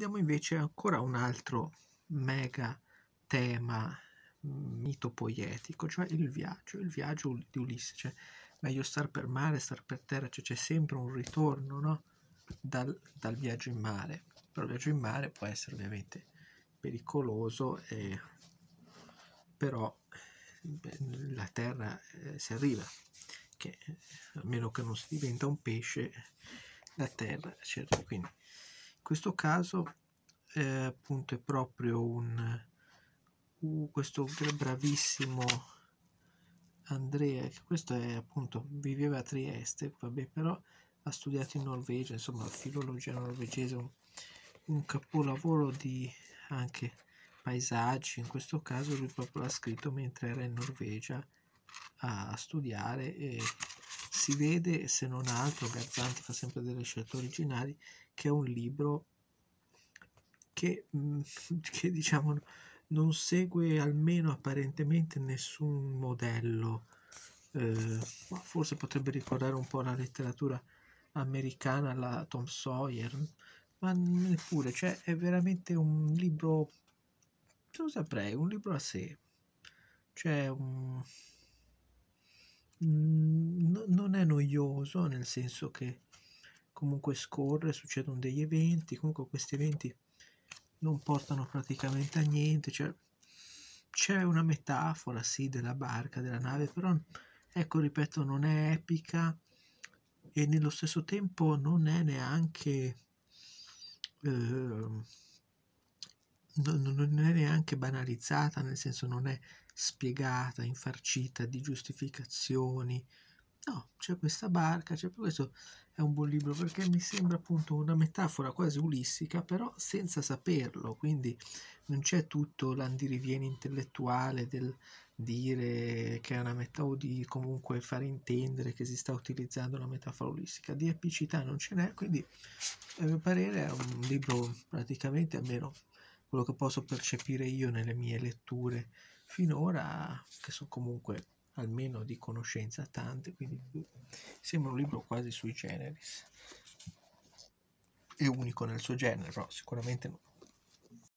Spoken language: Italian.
Andiamo invece ancora a un altro mega tema mm, mito poetico, cioè il viaggio, il viaggio di Ulisse, cioè meglio star per mare, star per terra, cioè c'è sempre un ritorno no? dal, dal, viaggio in mare, però il viaggio in mare può essere ovviamente pericoloso, e, però la terra eh, si arriva, che a meno che non si diventa un pesce, la terra si arriva. Quindi questo caso eh, appunto è proprio un uh, questo bravissimo Andrea questo è appunto viveva a Trieste vabbè però ha studiato in Norvegia insomma filologia norvegese un, un capolavoro di anche paesaggi in questo caso lui proprio l'ha scritto mentre era in Norvegia a studiare e si vede, se non altro, Garzanti fa sempre delle scelte originali, che è un libro che, mm, che diciamo non segue almeno apparentemente nessun modello, eh, forse potrebbe ricordare un po' la letteratura americana, la Tom Sawyer, ma neppure, cioè è veramente un libro, non saprei, un libro a sé, cioè Um, non è noioso nel senso che comunque scorre, succedono degli eventi, comunque questi eventi non portano praticamente a niente, cioè c'è una metafora sì della barca, della nave, però ecco ripeto non è epica e nello stesso tempo non è neanche eh, non, non è neanche banalizzata, nel senso non è spiegata, infarcita di giustificazioni. No, c'è questa barca, c'è questo è un buon libro perché mi sembra appunto una metafora quasi ulissica, però senza saperlo, quindi non c'è tutto l'andirivieni intellettuale del dire che è una metafora o di comunque far intendere che si sta utilizzando una metafora ulistica. Di epicità non ce n'è, quindi a mio parere è un libro praticamente, almeno quello che posso percepire io nelle mie letture finora, che sono comunque almeno di conoscenza tante, quindi sembra un libro quasi sui generis. È unico nel suo genere, però sicuramente